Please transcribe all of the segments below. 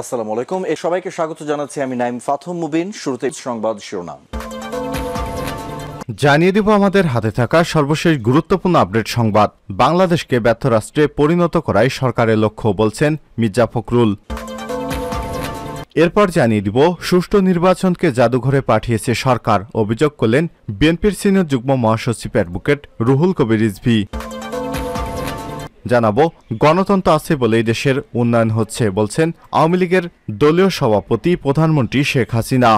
আসসালামু আলাইকুম এ সবাইকে স্বাগত জানাচ্ছি আমি নাইম ফাথম মুবিন শুরুতে সংবাদ শিরোনাম জানিয়ে দিব আমাদের হাতে থাকা সর্বশেষ গুরুত্বপূর্ণ আপডেট সংবাদ বাংলাদেশকে ব্যর্থ রাষ্ট্রে পরিণত করাই সরকারের লক্ষ্য বলছেন মির্জা ফখরুল এরপর জানিয়ে দিব সুষ্ঠু নির্বাচনকে জাদুঘরে পাঠিয়েছে সরকার অভিযোগ করলেন বিএনপির সিনিয়র যুগ্ম মহাসচিব অ্যাডভোকেট রুহুল কবির রিজভি জানাবো গণতন্ত্র আছে বলে দেশের উন্নয়ন হচ্ছে বলছেন আওয়ামী লীগের দলীয় সভাপতি প্রধানমন্ত্রী শেখ হাসিনা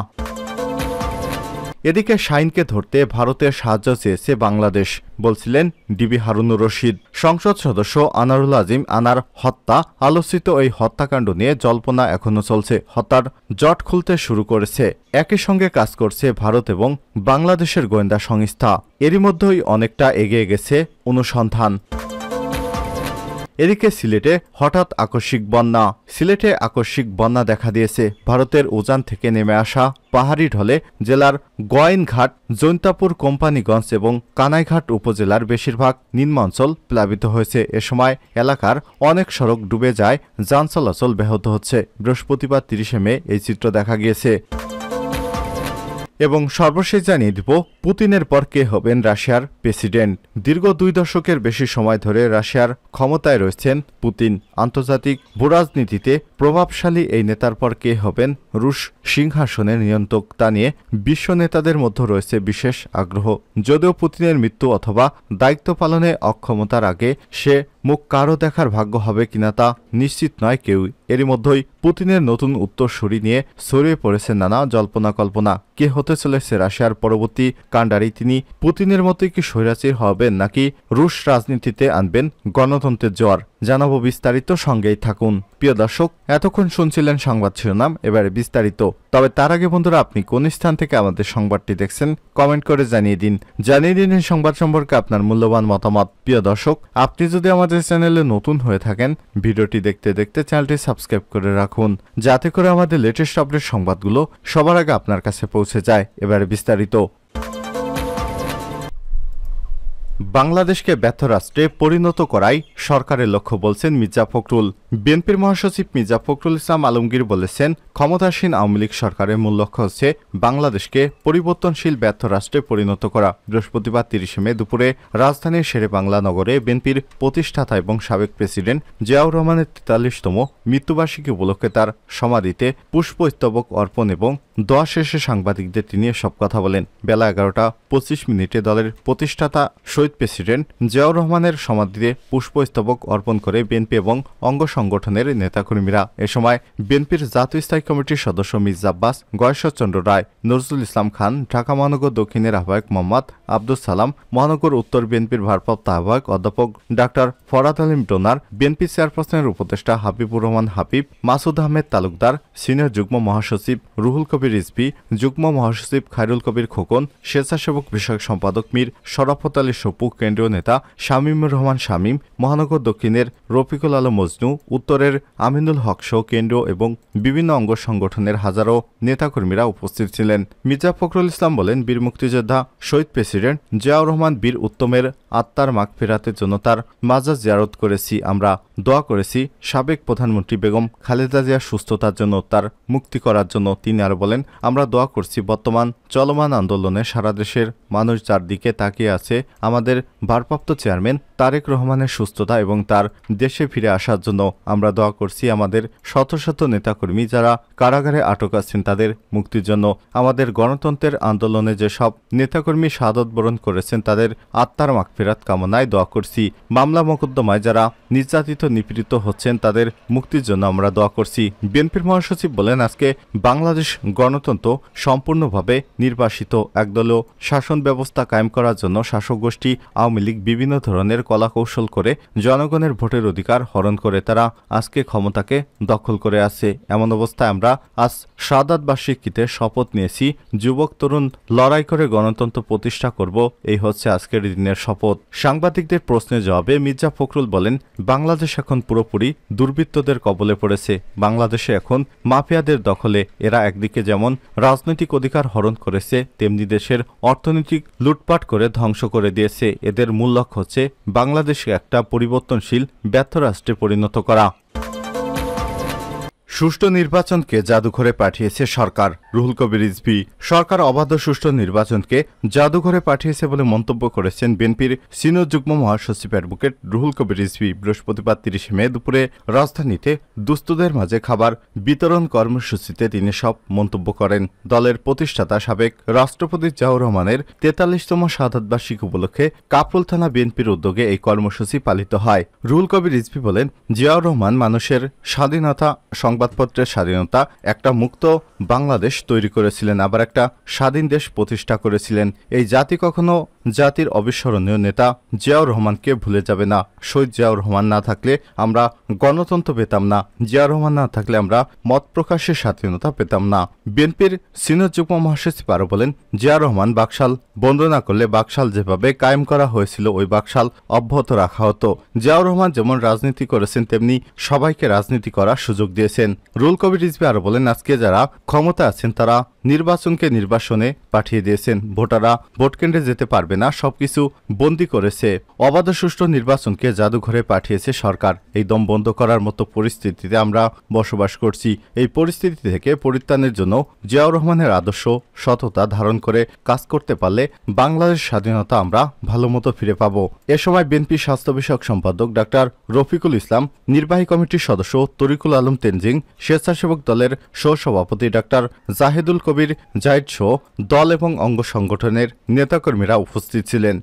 এদিকে শাইনকে ধরতে ভারতের সাহায্য চেয়েছে বাংলাদেশ বলছিলেন ডিবি হারুনুর রশিদ সংসদ সদস্য আনারুল আজিম আনার হত্যা আলোচিত ওই হত্যাকাণ্ড নিয়ে জল্পনা এখনও চলছে হত্যার জট খুলতে শুরু করেছে একই সঙ্গে কাজ করছে ভারত এবং বাংলাদেশের গোয়েন্দা সংস্থা এরই মধ্যেই অনেকটা এগিয়ে গেছে অনুসন্ধান এদিকে সিলেটে হঠাৎ আকস্মিক বন্যা সিলেটে আকস্মিক বন্যা দেখা দিয়েছে ভারতের উজান থেকে নেমে আসা পাহাড়ি ঢলে জেলার গয়েনঘাট জৈন্তাপুর কোম্পানিগঞ্জ এবং কানাইঘাট উপজেলার বেশিরভাগ নিম্নাঞ্চল প্লাবিত হয়েছে এ সময় এলাকার অনেক সড়ক ডুবে যায় যান চলাচল ব্যাহত হচ্ছে বৃহস্পতিবার তিরিশে মে এই চিত্র দেখা গিয়েছে এবং সর্বশেষ জানিয়ে দিব পুতিনের পর কে হবেন রাশিয়ার প্রেসিডেন্ট দীর্ঘ দুই দশকের বেশি সময় ধরে রাশিয়ার ক্ষমতায় রয়েছেন পুতিন আন্তর্জাতিক ভূরাজনীতিতে প্রভাবশালী এই নেতার পর কে হবেন রুশ সিংহাসনের নিয়ন্ত্রক তা নিয়ে বিশ্ব নেতাদের মধ্যে রয়েছে বিশেষ আগ্রহ যদিও পুতিনের মৃত্যু অথবা দায়িত্ব পালনে অক্ষমতার আগে সে মুখ কারও দেখার ভাগ্য হবে কিনা তা নিশ্চিত নয় কেউই এরই মধ্যেই পুতিনের নতুন উত্তরসূরি নিয়ে ছড়িয়ে পড়েছে নানা জল্পনা কল্পনা কে হতে চলেছে রাশিয়ার পরবর্তী কাণ্ডারি তিনি পুতিনের মতোই কি স্বৈরাচির হবেন নাকি রুশ রাজনীতিতে আনবেন গণতন্ত্রের জোয়ার জানাবো বিস্তারিত সঙ্গেই থাকুন প্রিয় দর্শক এতক্ষণ শুনছিলেন সংবাদ শিরোনাম এবারে বিস্তারিত তবে তার আগে বন্ধুরা আপনি কোন স্থান থেকে আমাদের সংবাদটি দেখছেন কমেন্ট করে জানিয়ে দিন জানিয়ে দিন সংবাদ সম্পর্কে আপনার মূল্যবান মতামত প্রিয় দর্শক আপনি যদি আমাদের চ্যানেলে নতুন হয়ে থাকেন ভিডিওটি দেখতে দেখতে চ্যানেলটি সাবস্ক্রাইব করে রাখুন যাতে করে আমাদের লেটেস্ট আপডেট সংবাদগুলো সবার আগে আপনার কাছে পৌঁছে যায় এবারে বিস্তারিত বাংলাদেশকে ব্যর্থ রাষ্ট্রে পরিণত করাই সরকারের লক্ষ্য বলছেন মির্জা ফখরুল বিএনপির মহাসচিব মির্জা ফখরুল ইসলাম আলমগীর বলেছেন ক্ষমতাসীন আওয়ামী লীগ সরকারের মূল লক্ষ্য হচ্ছে বাংলাদেশকে পরিবর্তনশীল ব্যর্থরাষ্ট্রে পরিণত করা বৃহস্পতিবার তিরিশে মে দুপুরে রাজধানীর শেরে বাংলা নগরে বিএনপির প্রতিষ্ঠাতা এবং সাবেক প্রেসিডেন্ট জিয়াউর রহমানের তেতাল্লিশতম মৃত্যুবার্ষিকী উপলক্ষে তার সমাধিতে পুষ্পস্তবক অর্পণ এবং দোয়া শেষে সাংবাদিকদের তিনি সব কথা বলেন বেলা এগারোটা পঁচিশ মিনিটে দলের প্রতিষ্ঠাতা শহীদ প্রেসিডেন্ট জিয়াউর রহমানের সমাধিতে পুষ্পস্তবক অর্পণ করে বিএনপি এবং অঙ্গ সংগঠনের নেতাকর্মীরা এ সময় বিএনপির জাতীয় স্থায়ী কমিটির সদস্য মির্জা আব্বাস গয়েশ্বরচন্দ্র রায় নজরুল ইসলাম খান ঢাকা মহানগর দক্ষিণের আহ্বায়ক মোহাম্মদ আব্দুল সালাম মহানগর উত্তর বিএনপির ভারপ্রাপ্ত আহ্বায়ক অধ্যাপক ডাক্তার ফরাদ আলিম ডোনার বিএনপি চেয়ারপারসনের উপদেষ্টা হাবিবুর রহমান হাবিব মাসুদ আহমেদ তালুকদার সিনিয়র যুগ্ম মহাসচিব রুহুল কবির রিজভি যুগ্ম মহাসচিব খায়রুল কবির খোকন স্বেচ্ছাসেবক বিষয়ক সম্পাদক মীর শরাফত আলী কেন্দ্রীয় নেতা শামীমুর রহমান শামীম মহানগর দক্ষিণের রফিকুল আলো মজনু উত্তরের আমিনুল হক সহ কেন্দ্র এবং বিভিন্ন অঙ্গ সংগঠনের হাজারো নেতাকর্মীরা উপস্থিত ছিলেন মির্জা ফখরুল ইসলাম বলেন বীর মুক্তিযোদ্ধা শহীদ প্রেসিডেন্ট জিয়াউর রহমান বীর উত্তমের আত্মার মাগ জন্য জনতার মাজার জিয়ারত করেছি আমরা দোয়া করেছি সাবেক প্রধানমন্ত্রী বেগম খালেদা জিয়ার সুস্থতার জন্য তার মুক্তি করার জন্য তিনি আর বলেন আমরা দোয়া করছি বর্তমান চলমান আন্দোলনে সারা দেশের মানুষ চারদিকে তাকিয়ে আছে আমাদের ভারপ্রাপ্ত চেয়ারম্যান তারেক রহমানের সুস্থতা এবং তার দেশে ফিরে আসার জন্য আমরা দোয়া করছি আমাদের শত শত নেতাকর্মী যারা কারাগারে আটক আছেন তাদের মুক্তির জন্য আমাদের গণতন্ত্রের আন্দোলনে যে সব নেতাকর্মী সাদত বরণ করেছেন তাদের আত্মার মাকফেরাত কামনায় দোয়া করছি মামলা মোকদ্দমায় যারা নির্যাতিত নিপীড়িত হচ্ছেন তাদের মুক্তির জন্য আমরা দোয়া করছি বিএনপির মহাসচিব বলেন আজকে বাংলাদেশ গণতন্ত্র সম্পূর্ণভাবে নির্বাসিত একদলীয় শাসন ব্যবস্থা কায়েম করার জন্য শাসক গোষ্ঠী আওয়ামী লীগ বিভিন্ন ধরনের কলা কৌশল করে জনগণের ভোটের অধিকার হরণ করে তারা আজকে ক্ষমতাকে দখল করে আছে এমন অবস্থায় আমরা আজ সাদাত বার্ষিকীতে শপথ নিয়েছি যুবক তরুণ লড়াই করে গণতন্ত্র প্রতিষ্ঠা করব এই হচ্ছে আজকের দিনের শপথ সাংবাদিকদের প্রশ্নের জবাবে মির্জা ফখরুল বলেন বাংলাদেশ এখন পুরোপুরি দুর্বৃত্তদের কবলে পড়েছে বাংলাদেশে এখন মাফিয়াদের দখলে এরা একদিকে যেমন রাজনৈতিক অধিকার হরণ করেছে তেমনি দেশের অর্থনৈতিক লুটপাট করে ধ্বংস করে দিয়েছে এদের মূল লক্ষ্য হচ্ছে বাংলাদেশকে একটা পরিবর্তনশীল ব্যর্থ রাষ্ট্রে পরিণত করা সুষ্ঠু নির্বাচনকে জাদুঘরে পাঠিয়েছে সরকার রুহুল কবির রিজভি সরকার অবাধ্য সুষ্ঠু নির্বাচনকে জাদুঘরে পাঠিয়েছে বলে মন্তব্য করেছেন বিএনপির সিনিয়র যুগ্ম মহাসচিব অ্যাডভোকেট রুহুল কবির রিজভি বৃহস্পতিবার তিরিশে মে দুপুরে রাজধানীতে দুস্থদের মাঝে খাবার বিতরণ কর্মসূচিতে তিনি সব মন্তব্য করেন দলের প্রতিষ্ঠাতা সাবেক রাষ্ট্রপতি জাউর রহমানের তেতাল্লিশতম সাধাত বার্ষিক উপলক্ষে কাপরুল থানা বিএনপির উদ্যোগে এই কর্মসূচি পালিত হয় রুহুল কবির রিজভি বলেন জিয়াউর রহমান মানুষের স্বাধীনতা সংবাদ সংবাদপত্রের স্বাধীনতা একটা মুক্ত বাংলাদেশ তৈরি করেছিলেন আবার একটা স্বাধীন দেশ প্রতিষ্ঠা করেছিলেন এই জাতি কখনো জাতির অবিস্মরণীয় নেতা জিয়াউর রহমানকে ভুলে যাবে না শহীদ জিয়াউর রহমান না থাকলে আমরা গণতন্ত্র পেতাম না জিয়াউর রহমান না থাকলে আমরা মত প্রকাশের স্বাধীনতা পেতাম না বিএনপির সিনিয়র যুগ্ম মহাসচিব আরও বলেন জিয়াউর রহমান বাকশাল বন্ধ না করলে বাকশাল যেভাবে কায়েম করা হয়েছিল ওই বাকশাল অব্যাহত রাখা হতো জিয়াউর রহমান যেমন রাজনীতি করেছেন তেমনি সবাইকে রাজনীতি করার সুযোগ দিয়েছেন রুল কবির রিজভি আরও বলেন আজকে যারা ক্ষমতা আছেন তারা নির্বাচনকে নির্বাসনে পাঠিয়ে দিয়েছেন ভোটাররা ভোটকেন্দ্রে যেতে পারবে না সবকিছু বন্দী করেছে অবাধ সুষ্ঠু নির্বাচনকে জাদুঘরে পাঠিয়েছে সরকার এই দম বন্ধ করার মতো পরিস্থিতিতে আমরা বসবাস করছি এই পরিস্থিতি থেকে পরিত্রাণের জন্য জিয়াউর রহমানের আদর্শ সততা ধারণ করে কাজ করতে পারলে বাংলাদেশ স্বাধীনতা আমরা ভালোমতো ফিরে পাব এ সময় বিএনপি স্বাস্থ্য বিষয়ক সম্পাদক ডাক্তার রফিকুল ইসলাম নির্বাহী কমিটির সদস্য তরিকুল আলম তেনজিং স্বেচ্ছাসেবক দলের সহসভাপতি ডাক্তার জাহেদুল কবির জাহিদ শো দল এবং অঙ্গ সংগঠনের নেতাকর্মীরা উপস্থিত ছিলেন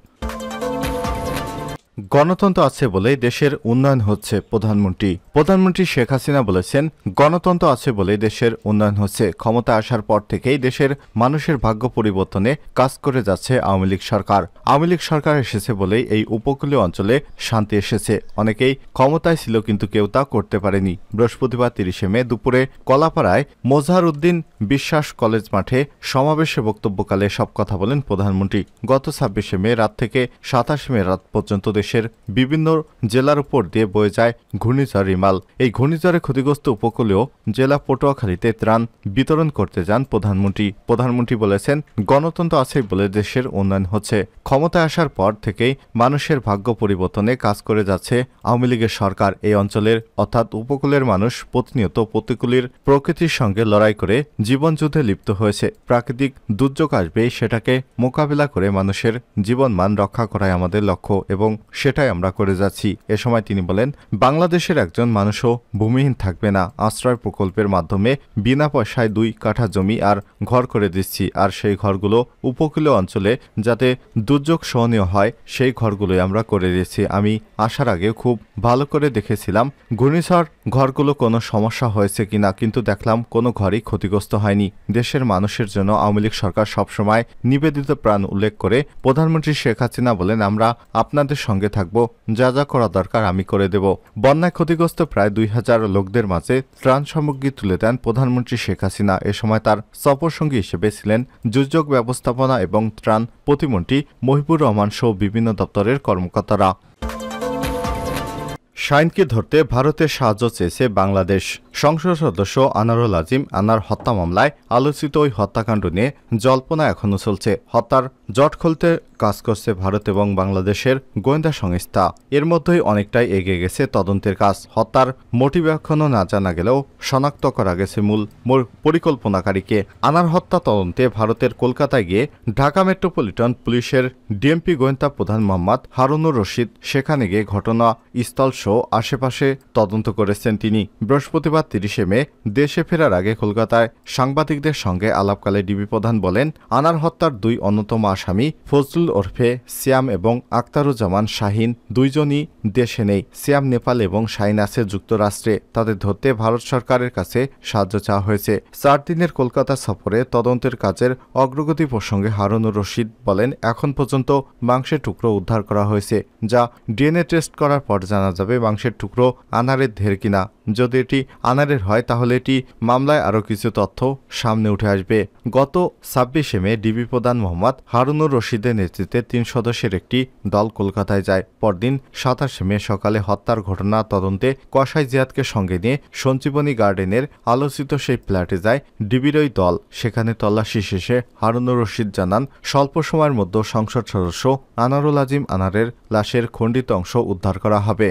গণতন্ত্র আছে বলে দেশের উন্নয়ন হচ্ছে প্রধানমন্ত্রী প্রধানমন্ত্রী শেখ হাসিনা বলেছেন গণতন্ত্র আছে বলে দেশের উন্নয়ন হচ্ছে ক্ষমতা আসার পর থেকেই দেশের মানুষের ভাগ্য পরিবর্তনে কাজ করে যাচ্ছে আওয়ামী লীগ সরকার আওয়ামী লীগ সরকার এসেছে বলেই এই উপকূলীয় অঞ্চলে শান্তি এসেছে অনেকেই ক্ষমতায় ছিল কিন্তু কেউ তা করতে পারেনি বৃহস্পতিবার তিরিশে মে দুপুরে কলাপাড়ায় মোজাহার উদ্দিন বিশ্বাস কলেজ মাঠে সমাবেশে বক্তব্যকালে সব কথা বলেন প্রধানমন্ত্রী গত ছাব্বিশে মে রাত থেকে সাতাশে মে রাত পর্যন্ত দেশ দেশের বিভিন্ন জেলার উপর দিয়ে বয়ে যায় ঘূর্ণিঝড় রিমাল এই ঘূর্ণিঝড়ে ক্ষতিগ্রস্ত উপকূলেও জেলা পটুয়াখালীতে ত্রাণ বিতরণ করতে যান প্রধানমন্ত্রী প্রধানমন্ত্রী বলেছেন গণতন্ত্র আছে বলে দেশের উন্নয়ন হচ্ছে ক্ষমতায় আসার পর থেকেই মানুষের ভাগ্য পরিবর্তনে কাজ করে যাচ্ছে আওয়ামী লীগের সরকার এই অঞ্চলের অর্থাৎ উপকূলের মানুষ প্রতিনিয়ত প্রতিকূলের প্রকৃতির সঙ্গে লড়াই করে জীবনযুদ্ধে লিপ্ত হয়েছে প্রাকৃতিক দুর্যোগ আসবে সেটাকে মোকাবিলা করে মানুষের জীবনমান রক্ষা করাই আমাদের লক্ষ্য এবং সেটাই আমরা করে যাচ্ছি এ সময় তিনি বলেন বাংলাদেশের একজন মানুষও ভূমিহীন থাকবে না আশ্রয় প্রকল্পের মাধ্যমে বিনা পয়সায় দুই কাঠা জমি আর ঘর করে দিচ্ছি আর সেই ঘরগুলো উপকূলীয় অঞ্চলে যাতে দুর্যোগ সহনীয় হয় সেই ঘরগুলোই আমরা করে দিয়েছি আমি আসার আগে খুব ভালো করে দেখেছিলাম ঘূর্ণিঝড় ঘরগুলো কোনো সমস্যা হয়েছে কিনা কিন্তু দেখলাম কোনো ঘরই ক্ষতিগ্রস্ত হয়নি দেশের মানুষের জন্য আওয়ামী লীগ সরকার সবসময় নিবেদিত প্রাণ উল্লেখ করে প্রধানমন্ত্রী শেখ হাসিনা বলেন আমরা আপনাদের সঙ্গে সঙ্গে থাকব যা যা করা দরকার আমি করে দেব বন্যায় ক্ষতিগ্রস্ত প্রায় দুই হাজার লোকদের মাঝে ত্রাণ সামগ্রী তুলে দেন প্রধানমন্ত্রী শেখ হাসিনা এ সময় তার সফরসঙ্গী হিসেবে ছিলেন দুর্যোগ ব্যবস্থাপনা এবং ত্রাণ প্রতিমন্ত্রী মহিবুর রহমান সহ বিভিন্ন দপ্তরের কর্মকর্তারা শাইনকে ধরতে ভারতের সাহায্য চেয়েছে বাংলাদেশ সংসদ সদস্য আনারুল আজিম আনার হত্যা মামলায় আলোচিত ওই হত্যাকাণ্ড নিয়ে জল্পনা এখনও চলছে হত্যার জট খুলতে কাজ করছে ভারত এবং বাংলাদেশের গোয়েন্দা সংস্থা এর মধ্যেই অনেকটাই এগিয়ে গেছে তদন্তের কাজ হত্যার মোটিভ এখনও না জানা গেলেও শনাক্ত করা গেছে মূল পরিকল্পনাকারীকে আনার হত্যা তদন্তে ভারতের কলকাতায় গিয়ে ঢাকা মেট্রোপলিটন পুলিশের ডিএমপি গোয়েন্দা প্রধান মোহাম্মদ হারুনুর রশিদ সেখানে গিয়ে ঘটনা স্থল সহ আশেপাশে তদন্ত করেছেন তিনি বৃহস্পতিবার তিরিশে মে দেশে ফেরার আগে কলকাতায় সাংবাদিকদের সঙ্গে আলাপকালে ডিবি প্রধান বলেন আনার হত্যার দুই অন্যতম আসামি ফজলুল ওরফে সিয়াম এবং আক্তারুজ্জামান শাহিন দুইজনই দেশে নেই সিয়াম নেপাল এবং শাহিন আছে যুক্তরাষ্ট্রে তাদের ধরতে ভারত সরকারের কাছে সাহায্য চাওয়া হয়েছে চার দিনের কলকাতা সফরে তদন্তের কাজের অগ্রগতি প্রসঙ্গে হারুনুর রশিদ বলেন এখন পর্যন্ত মাংসের টুকরো উদ্ধার করা হয়েছে যা ডিএনএ টেস্ট করার পর জানা যাবে মাংসের টুকরো আনারের ধের কিনা যদি এটি আনারের হয় তাহলে এটি মামলায় আরও কিছু তথ্য সামনে উঠে আসবে গত ছাব্বিশে মে ডিবি প্রধান মোহাম্মদ হারুনুর রশিদের নেতৃত্বে তিন সদস্যের একটি দল কলকাতায় যায় পরদিন সাতাশে মে সকালে হত্যার ঘটনা তদন্তে কসাই জিয়াদকে সঙ্গে নিয়ে সঞ্জীবনী গার্ডেনের আলোচিত সেই ফ্ল্যাটে যায় ডিবির ওই দল সেখানে তল্লাশি শেষে হারুনুর রশিদ জানান স্বল্প সময়ের মধ্যে সংসদ সদস্য আনারুল আজিম আনারের লাশের খণ্ডিত অংশ উদ্ধার করা হবে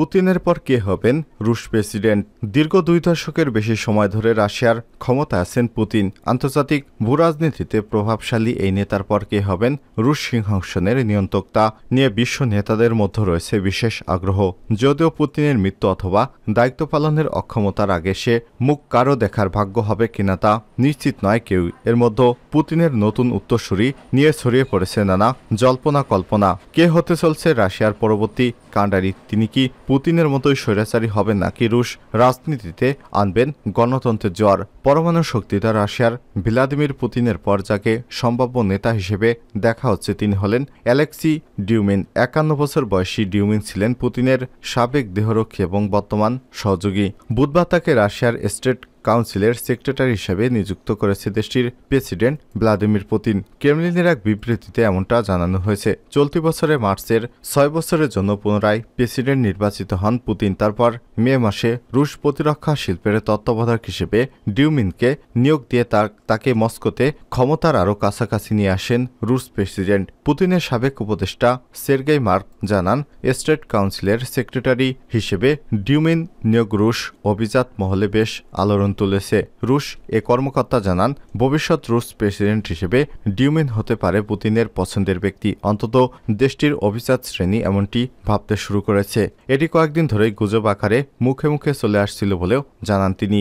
পুতিনের পর কে হবেন রুশ প্রেসিডেন্ট দীর্ঘ দুই দশকের বেশি সময় ধরে রাশিয়ার ক্ষমতা আছেন পুতিন আন্তর্জাতিক ভূরাজনীতিতে প্রভাবশালী এই নেতার পর কে হবেন রুশ সিংহাসনের নিয়ন্ত্রকতা নিয়ে বিশ্ব নেতাদের মধ্যে রয়েছে বিশেষ আগ্রহ যদিও পুতিনের মৃত্যু অথবা দায়িত্ব পালনের অক্ষমতার আগে সে মুখ কারো দেখার ভাগ্য হবে কিনা তা নিশ্চিত নয় কেউ এর মধ্যে পুতিনের নতুন উত্তরসূরি নিয়ে ছড়িয়ে পড়েছে নানা জল্পনা কল্পনা কে হতে চলছে রাশিয়ার পরবর্তী কাণ্ডারি তিনি কি পুতিনের মতোই স্বৈরাচারী হবেন নাকি রুশ রাজনীতিতে আনবেন গণতন্ত্রের জ্বর পরমাণু শক্তিতে রাশিয়ার ভ্লাদিমির পুতিনের পর যাকে সম্ভাব্য নেতা হিসেবে দেখা হচ্ছে তিনি হলেন অ্যালেক্সি ডিউমিন একান্ন বছর বয়সী ডিউমিন ছিলেন পুতিনের সাবেক দেহরক্ষী এবং বর্তমান সহযোগী বুধবার তাকে রাশিয়ার স্টেট কাউন্সিলের সেক্রেটারি হিসেবে নিযুক্ত করেছে দেশটির প্রেসিডেন্ট ভ্লাদিমির পুতিন ক্রেমলিনের এক বিবৃতিতে এমনটা জানানো হয়েছে চলতি বছরে মার্চের ছয় বছরের জন্য পুনরায় প্রেসিডেন্ট নির্বাচিত হন পুতিন তারপর মে মাসে রুশ প্রতিরক্ষা শিল্পের তত্ত্বাবধায়ক হিসেবে ডিউমিনকে নিয়োগ দিয়ে তাকে মস্কোতে ক্ষমতার আরও কাছাকাছি নিয়ে আসেন রুশ প্রেসিডেন্ট পুতিনের সাবেক উপদেষ্টা সের্গেই মার্ক জানান স্টেট কাউন্সিলের সেক্রেটারি হিসেবে ডিউমিন নিয়োগ রুশ অভিজাত মহলে বেশ আলোড়ন উদাহরণ তুলেছে রুশ এ কর্মকর্তা জানান ভবিষ্যৎ রুশ প্রেসিডেন্ট হিসেবে ডিউমিন হতে পারে পুতিনের পছন্দের ব্যক্তি অন্তত দেশটির অভিজাত শ্রেণী এমনটি ভাবতে শুরু করেছে এটি কয়েকদিন ধরেই গুজব আকারে মুখে মুখে চলে আসছিল বলেও জানান তিনি